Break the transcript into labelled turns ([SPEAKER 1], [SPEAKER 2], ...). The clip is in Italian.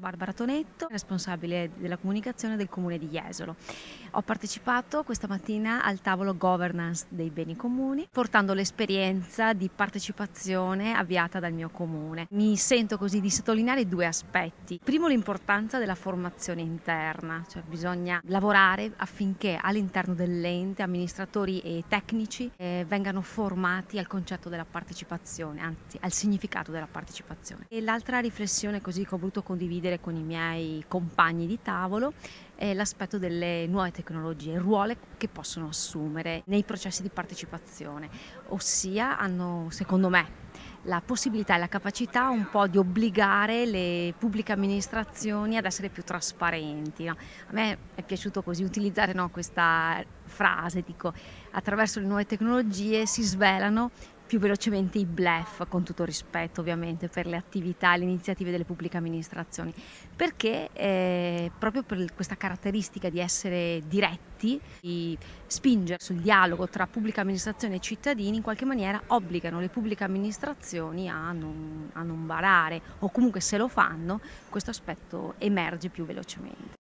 [SPEAKER 1] Barbara Tonetto, responsabile della comunicazione del comune di Jesolo. Ho partecipato questa mattina al tavolo governance dei beni comuni, portando l'esperienza di partecipazione avviata dal mio comune. Mi sento così di sottolineare due aspetti. Primo l'importanza della formazione interna, cioè bisogna lavorare affinché all'interno dell'ente amministratori e tecnici eh, vengano formati al concetto della partecipazione, anzi al significato della partecipazione. E l'altra riflessione così che ho voluto condividere approfondire con i miei compagni di tavolo è eh, l'aspetto delle nuove tecnologie, il ruolo che possono assumere nei processi di partecipazione, ossia hanno, secondo me, la possibilità e la capacità un po' di obbligare le pubbliche amministrazioni ad essere più trasparenti. No? A me è piaciuto così utilizzare no, questa frase, dico, attraverso le nuove tecnologie si svelano più velocemente i blef, con tutto rispetto ovviamente per le attività e le iniziative delle pubbliche amministrazioni, perché eh, proprio per questa caratteristica di essere diretti, di spingere sul dialogo tra pubblica amministrazione e cittadini, in qualche maniera obbligano le pubbliche amministrazioni a non, a non varare o comunque se lo fanno questo aspetto emerge più velocemente.